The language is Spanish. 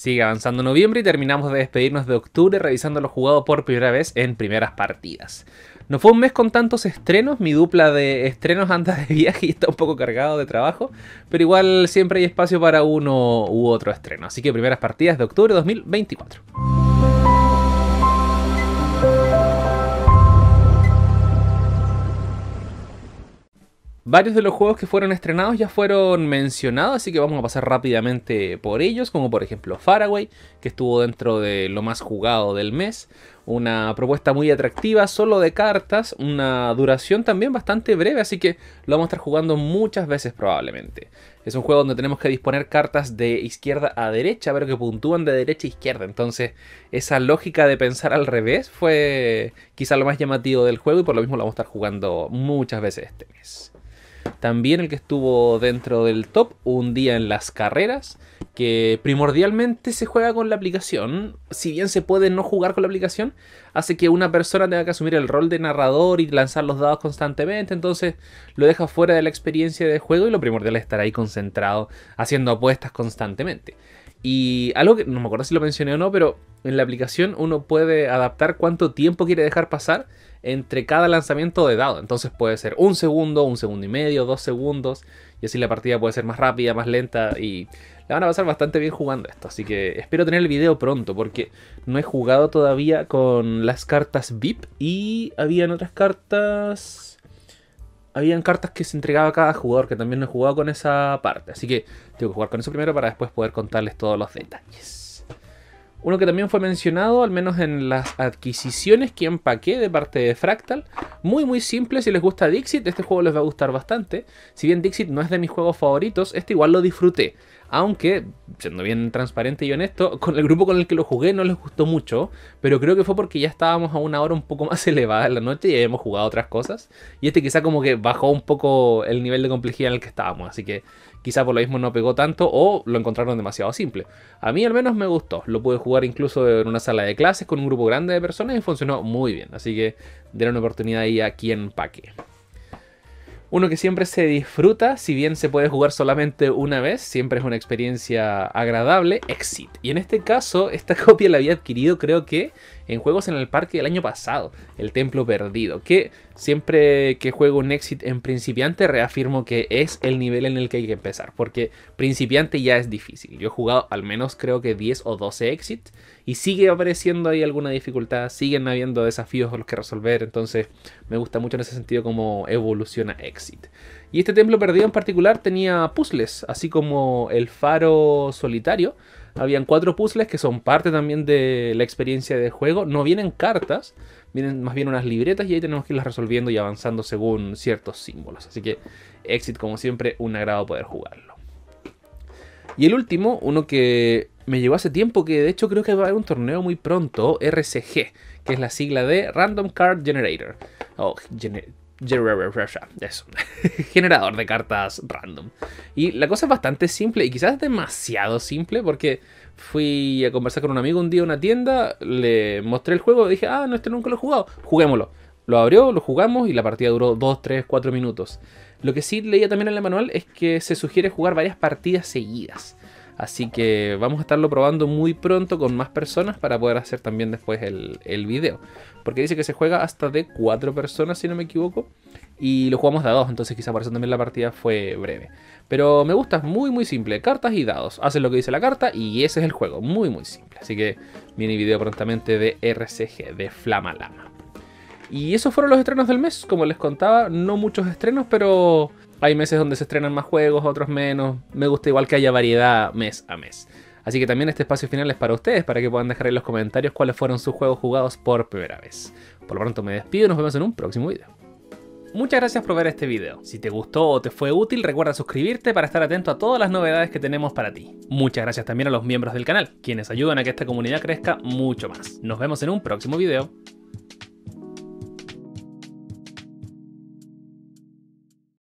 Sigue avanzando noviembre y terminamos de despedirnos de octubre revisando los jugados por primera vez en primeras partidas. No fue un mes con tantos estrenos, mi dupla de estrenos anda de viaje y está un poco cargado de trabajo, pero igual siempre hay espacio para uno u otro estreno, así que primeras partidas de octubre de 2024. Varios de los juegos que fueron estrenados ya fueron mencionados, así que vamos a pasar rápidamente por ellos, como por ejemplo Faraway, que estuvo dentro de lo más jugado del mes, una propuesta muy atractiva, solo de cartas, una duración también bastante breve, así que lo vamos a estar jugando muchas veces probablemente. Es un juego donde tenemos que disponer cartas de izquierda a derecha, pero que puntúan de derecha a izquierda, entonces esa lógica de pensar al revés fue quizá lo más llamativo del juego y por lo mismo lo vamos a estar jugando muchas veces este mes. También el que estuvo dentro del top un día en las carreras, que primordialmente se juega con la aplicación. Si bien se puede no jugar con la aplicación, hace que una persona tenga que asumir el rol de narrador y lanzar los dados constantemente. Entonces lo deja fuera de la experiencia de juego y lo primordial es estar ahí concentrado haciendo apuestas constantemente. Y algo que no me acuerdo si lo mencioné o no, pero en la aplicación uno puede adaptar cuánto tiempo quiere dejar pasar entre cada lanzamiento de dado. Entonces puede ser un segundo, un segundo y medio, dos segundos. Y así la partida puede ser más rápida, más lenta. Y la van a pasar bastante bien jugando esto. Así que espero tener el video pronto. Porque no he jugado todavía con las cartas VIP. Y habían otras cartas habían cartas que se entregaba a cada jugador, que también no he jugado con esa parte. Así que tengo que jugar con eso primero para después poder contarles todos los detalles. Uno que también fue mencionado, al menos en las adquisiciones que empaqué de parte de Fractal. Muy muy simple, si les gusta Dixit, este juego les va a gustar bastante. Si bien Dixit no es de mis juegos favoritos, este igual lo disfruté. Aunque, siendo bien transparente y honesto, con el grupo con el que lo jugué no les gustó mucho, pero creo que fue porque ya estábamos a una hora un poco más elevada en la noche y habíamos jugado otras cosas. Y este quizá como que bajó un poco el nivel de complejidad en el que estábamos, así que quizá por lo mismo no pegó tanto o lo encontraron demasiado simple. A mí al menos me gustó, lo pude jugar incluso en una sala de clases con un grupo grande de personas y funcionó muy bien, así que denle una oportunidad ahí a quien paque uno que siempre se disfruta, si bien se puede jugar solamente una vez, siempre es una experiencia agradable, Exit. Y en este caso, esta copia la había adquirido creo que en Juegos en el Parque del año pasado, El Templo Perdido, que siempre que juego un Exit en principiante reafirmo que es el nivel en el que hay que empezar, porque principiante ya es difícil. Yo he jugado al menos creo que 10 o 12 Exit y sigue apareciendo ahí alguna dificultad, siguen habiendo desafíos los que resolver, entonces me gusta mucho en ese sentido cómo evoluciona Exit. Y este templo perdido en particular tenía puzzles, así como el faro solitario. Habían cuatro puzzles que son parte también de la experiencia de juego. No vienen cartas, vienen más bien unas libretas y ahí tenemos que irlas resolviendo y avanzando según ciertos símbolos. Así que Exit, como siempre, un agrado poder jugarlo. Y el último, uno que me llevó hace tiempo, que de hecho creo que va a haber un torneo muy pronto, RCG, que es la sigla de Random Card Generator. Oh, Generador de cartas random. Y la cosa es bastante simple y quizás demasiado simple porque fui a conversar con un amigo un día en una tienda, le mostré el juego, dije, ah, no, este nunca lo he jugado, juguémoslo. Lo abrió, lo jugamos y la partida duró 2, 3, 4 minutos. Lo que sí leía también en el manual es que se sugiere jugar varias partidas seguidas. Así que vamos a estarlo probando muy pronto con más personas para poder hacer también después el, video. Porque dice que se juega hasta de cuatro personas, si no me equivoco. Y lo jugamos de a entonces quizá por eso también la partida fue breve. Pero me gusta, muy muy simple. Cartas y dados. Haces lo que dice la carta y ese es el juego. Muy muy simple. Así que viene video prontamente de RCG, de Flama Lama. Y esos fueron los estrenos del mes. Como les contaba, no muchos estrenos, pero hay meses donde se estrenan más juegos, otros menos. Me gusta igual que haya variedad mes a mes. Así que también este espacio final es para ustedes, para que puedan dejar en los comentarios cuáles fueron sus juegos jugados por primera vez. Por lo pronto me despido y nos vemos en un próximo video. Muchas gracias por ver este video. Si te gustó o te fue útil, recuerda suscribirte para estar atento a todas las novedades que tenemos para ti. Muchas gracias también a los miembros del canal, quienes ayudan a que esta comunidad crezca mucho más. Nos vemos en un próximo video.